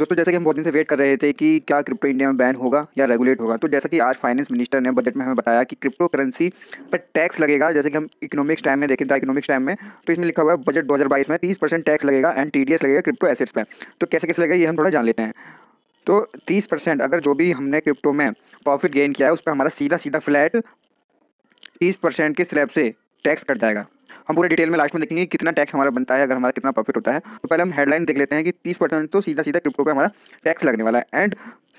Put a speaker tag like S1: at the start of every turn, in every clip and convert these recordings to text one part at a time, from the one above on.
S1: दोस्तों जैसे कि हम बहुत दिन से वेट कर रहे थे कि क्या क्रिप्टो इंडिया में बैन होगा या रेगुलेट होगा तो जैसा कि आज फाइनेंस मिनिस्टर ने बजट में हमें बताया कि क्रिप्टो करेंसी पर टैक्स लगेगा जैसे कि हम इकोनॉमिक्स टाइम में देखें था इकोनॉमिक्स टाइम में तो इसमें लिखा हुआ है बजट दो में तीस परसेंट टैक्स लगेगा एंड टी लगेगा क्रिप्टो एसेट्स पर तो कैसे कैसे लगेगा ये हम थोड़ा जान लेते हैं तो तीस परसेंट अगर जो भी हमने क्रिप्टो में प्रॉफिट गेन किया है उस पर हमारा सीधा सीधा फ्लैट तीस परसेंट के स्लैब से टैक्स कट जाएगा हम पूरे डिटेल में लास्ट में देखेंगे कितना टैक्स हमारा बनता है अगर हमारा कितना प्रॉफिट होता है तो पहले हम हेडलाइन देख लेते हैं कि तीस परसेंट तो सीधा सीधा क्रिप्टो पर हमारा टैक्स लगने वाला है एंड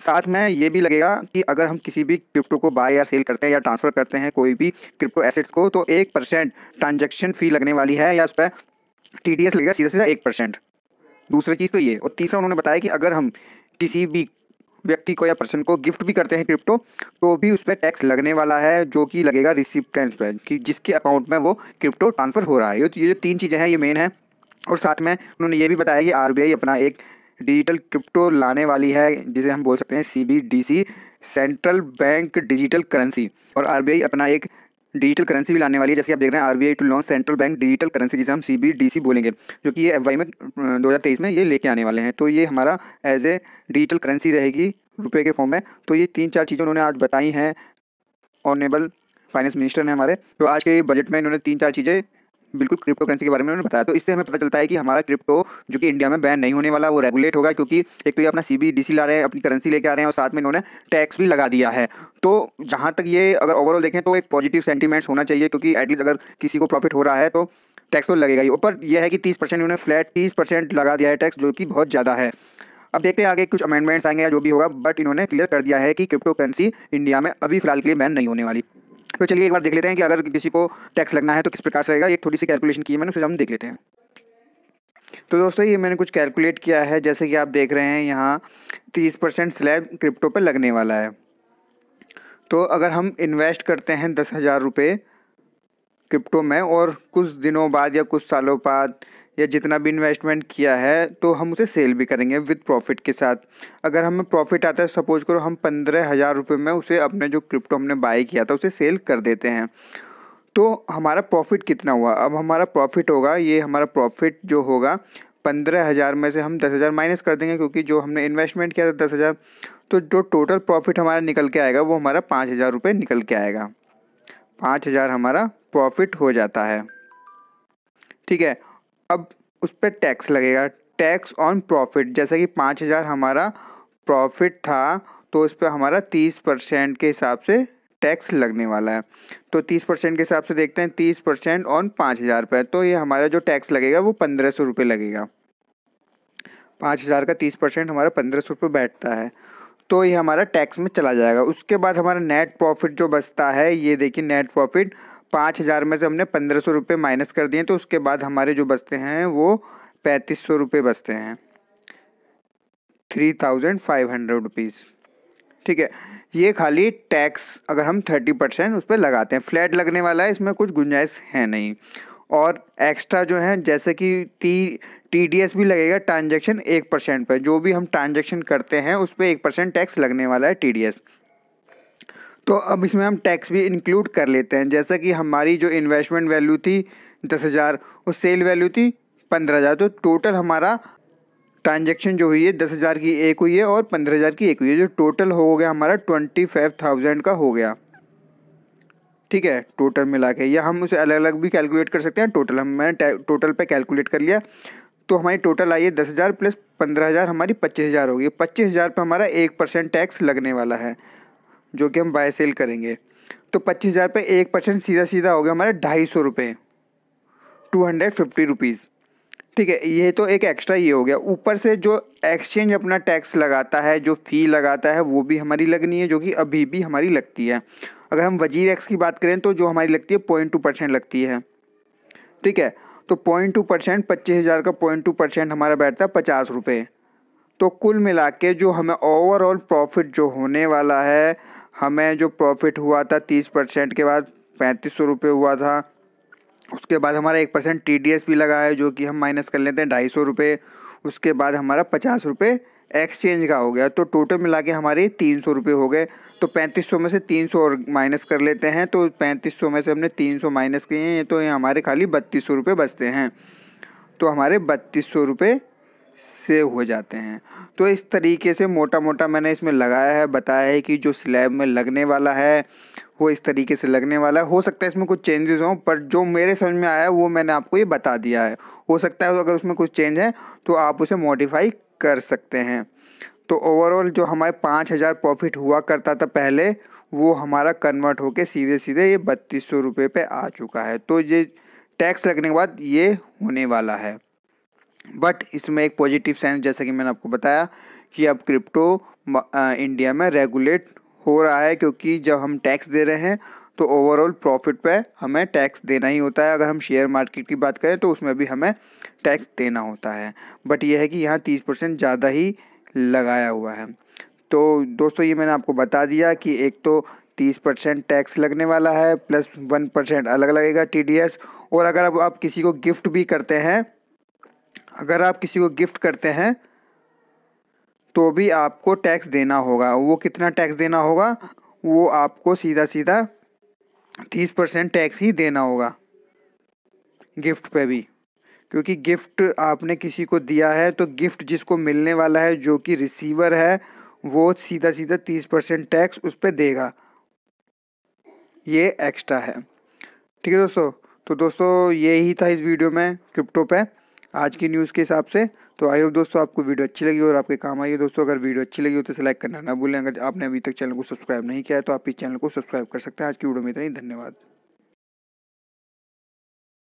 S1: साथ में ये भी लगेगा कि अगर हम किसी भी क्रिप्टो को बाय या सेल करते हैं या ट्रांसफ़र करते हैं कोई भी क्रिप्टो एसेट्स को तो एक परसेंट ट्रांजेक्शन फ़ी लगने वाली है या उस पर टी एस लगेगा सीधा सीधा एक परसेंट दूसरी चीज़ तो ये और तीसरा उन्होंने बताया कि अगर हम किसी भी व्यक्ति को या पर्सन को गिफ्ट भी करते हैं क्रिप्टो तो भी उस पर टैक्स लगने वाला है जो कि लगेगा रिसिप्टेंस पर कि जिसके अकाउंट में वो क्रिप्टो ट्रांसफ़र हो रहा है तो ये जो तीन चीज़ें हैं ये मेन है और साथ में उन्होंने ये भी बताया कि आर अपना एक डिजिटल क्रिप्टो लाने वाली है जिसे हम बोल सकते हैं C central bank digital currency और आर अपना एक डिजिटल करेंसी भी लाने वाली है जैसे आप देख रहे हैं RBI to launch central bank digital currency जिसे हम सीबीडीसी बोलेंगे जो कि ये एफ में 2023 में ये लेके आने वाले हैं तो ये हमारा एज ए डिजिटल करेंसी रहेगी रुपए के फॉर्म में तो ये तीन चार चीज़ें उन्होंने आज बताई हैं ऑनरेबल फाइनेंस मिनिस्टर ने हमारे तो आज के बजट में इन्होंने तीन चार चीज़ें बिल्कुल क्रिप्टो करेंसी के बारे में उन्होंने बताया तो इससे हमें पता चलता है कि हमारा क्रिप्टो जो कि इंडिया में बैन नहीं होने वाला वो रेगुलेट होगा क्योंकि एक तो ये अपना सी ला रहे हैं अपनी करेंसी लेके आ रहे हैं और साथ में इन्होंने टैक्स भी लगा दिया है तो जहाँ तक ये अगर ओवरऑल देखें तो एक पॉजिटिव सेंटीमेंट्स होना चाहिए क्योंकि एटलीस्ट अगर किसी को प्रॉफिट हो रहा है तो टैक्स तो लगेगा ही ऊपर यह है कि तीस परसेंट उन्होंने फ्लैट तीस परसेंट लगा दिया है टैक्स जो कि बहुत ज़्यादा है अब देखते हैं आगे कुछ अमेंडमेंट्स आएंगे या जो भी होगा बट इन्होंने क्लियर कर दिया है कि क्रिप्टो करेंसी इंडिया में अभी फिलहाल के लिए बैन नहीं होने वाली तो चलिए एक बार देख लेते हैं कि अगर किसी को टैक्स लगना है तो किस प्रकार से रहेगा एक थोड़ी सी कैलकुलेशन की है मैंने फिर हम देख लेते हैं तो दोस्तों ये मैंने कुछ कैलकुलेट किया है जैसे कि आप देख रहे हैं यहाँ तीस परसेंट स्लैब क्रिप्टो पर लगने वाला है तो अगर हम इन्वेस्ट करते हैं दस हज़ार रुपये क्रिप्टो में और कुछ दिनों बाद या कुछ सालों बाद या जितना भी इन्वेस्टमेंट किया है तो हम उसे सेल भी करेंगे विद प्रॉफिट के साथ अगर हमें प्रॉफिट आता है सपोज करो हम पंद्रह हज़ार रुपये में उसे अपने जो क्रिप्टो हमने बाई किया था उसे सेल कर देते हैं तो हमारा प्रॉफिट कितना हुआ अब हमारा प्रॉफिट होगा ये हमारा प्रॉफिट जो होगा पंद्रह हज़ार में से हम दस हज़ार माइनस कर देंगे क्योंकि जो हमने इन्वेस्टमेंट किया था दस हज़ार तो जो टोटल प्रॉफिट हमारा निकल के आएगा वो हमारा पाँच हज़ार रुपये निकल के आएगा पाँच हज़ार हमारा प्रॉफिट हो जाता है ठीक है अब उस पर टैक्स लगेगा टैक्स ऑन प्रॉफिट जैसा कि पाँच हज़ार हमारा प्रॉफिट था तो उस पर हमारा तीस परसेंट के हिसाब से टैक्स लगने वाला है तो तीस परसेंट के हिसाब से देखते हैं तीस परसेंट ऑन पाँच हज़ार रुपये तो ये हमारा जो टैक्स लगेगा वो पंद्रह सौ रुपये लगेगा पाँच हज़ार का तीस परसेंट हमारा पंद्रह सौ रुपये बैठता है तो ये हमारा टैक्स में चला जाएगा उसके बाद हमारा नेट प्रॉफिट जो बचता है ये देखिए नेट प्रॉफिट पाँच हज़ार में से हमने पंद्रह सौ रुपये माइनस कर दिए तो उसके बाद हमारे जो बचते हैं वो पैंतीस सौ रुपये बचते हैं three thousand five hundred rupees ठीक है ये खाली टैक्स अगर हम थर्टी परसेंट उस पर लगाते हैं फ्लैट लगने वाला है इसमें कुछ गुंजाइश है नहीं और एक्स्ट्रा जो है जैसे कि टी टी डी एस भी लगेगा ट्रांजेक्शन एक परसेंट पर जो भी हम ट्रांजेक्शन करते हैं उस पर एक परसेंट टैक्स लगने वाला है टी डी एस तो अब इसमें हम टैक्स भी इंक्लूड कर लेते हैं जैसा कि हमारी जो इन्वेस्टमेंट वैल्यू थी दस हज़ार और सेल वैल्यू थी पंद्रह हज़ार तो टोटल हमारा ट्रांजेक्शन जो हुई है दस हज़ार की एक हुई है और पंद्रह हज़ार की एक हुई है जो टोटल हो गया हमारा ट्वेंटी फाइव थाउजेंड का हो गया ठीक है टोटल मिला के या हम उसे अलग अलग भी कैलकुलेट कर सकते हैं टोटल हम मैंने टोटल पे कैलकुलेट कर लिया तो हमारी टोटल आई है दस हज़ार प्लस पंद्रह हज़ार हमारी पच्चीस हज़ार होगी पच्चीस हज़ार पर हमारा एक परसेंट टैक्स लगने वाला है जो कि हम बाय सेल करेंगे तो पच्चीस हज़ार पे एक परसेंट सीधा सीधा हो गया हमारा ढाई सौ रुपये टू हंड्रेड फिफ्टी रुपीज़ ठीक है ये तो एक एक्स्ट्रा ये हो गया ऊपर से जो एक्सचेंज अपना टैक्स लगाता है जो फ़ी लगाता है वो भी हमारी लगनी है जो कि अभी भी हमारी लगती है अगर हम वजीर एक्स की बात करें तो जो हमारी लगती है पॉइंट टू परसेंट लगती है ठीक है तो पॉइंट टू परसेंट पच्चीस हज़ार का पॉइंट टू परसेंट हमारा बैठता है पचास रुपये तो कुल मिला के जो हमें ओवरऑल प्रॉफिट जो होने वाला है हमें जो प्रॉफिट हुआ था तीस परसेंट के बाद पैंतीस सौ रुपये हुआ था उसके बाद हमारा एक परसेंट टी डी एस भी लगा है जो कि हम माइनस कर लेते हैं ढाई सौ रुपये उसके बाद हमारा पचास रुपये एक्सचेंज का हो गया तो टोटल मिला के हमारे तीन सौ रुपये हो गए तो पैंतीस सौ में से तीन सौ और माइनस कर लेते हैं तो पैंतीस सौ में से हमने तीन सौ माइनस किए हैं तो ये हमारे खाली बत्तीस सौ रुपये बचते हैं तो हमारे बत्तीस सौ रुपये सेव हो जाते हैं तो इस तरीके से मोटा मोटा मैंने इसमें लगाया है बताया है कि जो स्लैब में लगने वाला है वो इस तरीके से लगने वाला है हो सकता है इसमें कुछ चेंजेस हों पर जो मेरे समझ में आया है वो मैंने आपको ये बता दिया है हो सकता है अगर उसमें कुछ चेंज है तो आप उसे मॉडिफाई कर सकते हैं तो ओवरऑल जो हमारे पाँच हज़ार प्रॉफिट हुआ करता था पहले वो हमारा कन्वर्ट होके सीधे सीधे ये बत्तीस सौ रुपये पर आ चुका है तो ये टैक्स लगने के बाद ये होने वाला है बट इसमें एक पॉजिटिव साइंस जैसा कि मैंने आपको बताया कि अब क्रिप्टो इंडिया में रेगुलेट हो रहा है क्योंकि जब हम टैक्स दे रहे हैं तो ओवरऑल प्रॉफिट पे हमें टैक्स देना ही होता है अगर हम शेयर मार्केट की बात करें तो उसमें भी हमें टैक्स देना होता है बट यह है कि यहाँ तीस परसेंट ज़्यादा ही लगाया हुआ है तो दोस्तों ये मैंने आपको बता दिया कि एक तो तीस परसेंट टैक्स लगने वाला है प्लस वन परसेंट अलग लगेगा टी और अगर अब आप किसी को गिफ्ट भी करते हैं अगर आप किसी को गिफ्ट करते हैं तो भी आपको टैक्स देना होगा वो कितना टैक्स देना होगा वो आपको सीधा सीधा तीस परसेंट टैक्स ही देना होगा गिफ्ट पे भी क्योंकि गिफ्ट आपने किसी को दिया है तो गिफ्ट जिसको मिलने वाला है जो कि रिसीवर है वो सीधा सीधा तीस परसेंट टैक्स उस पर देगा ये एक्स्ट्रा है ठीक है दोस्तों तो दोस्तों ये ही था इस वीडियो में क्रिप्टो पे आज की न्यूज़ के हिसाब से तो आई होप दोस्तों आपको वीडियो अच्छी लगी और आपके काम आई हो दोस्तों अगर वीडियो अच्छी लगी हो तो लाइक करना ना भूलें अगर आपने अभी तक चैनल को सब्सक्राइब नहीं किया है तो आप इस चैनल को सब्सक्राइब कर सकते हैं आज की वीडियो में इतना ही धन्यवाद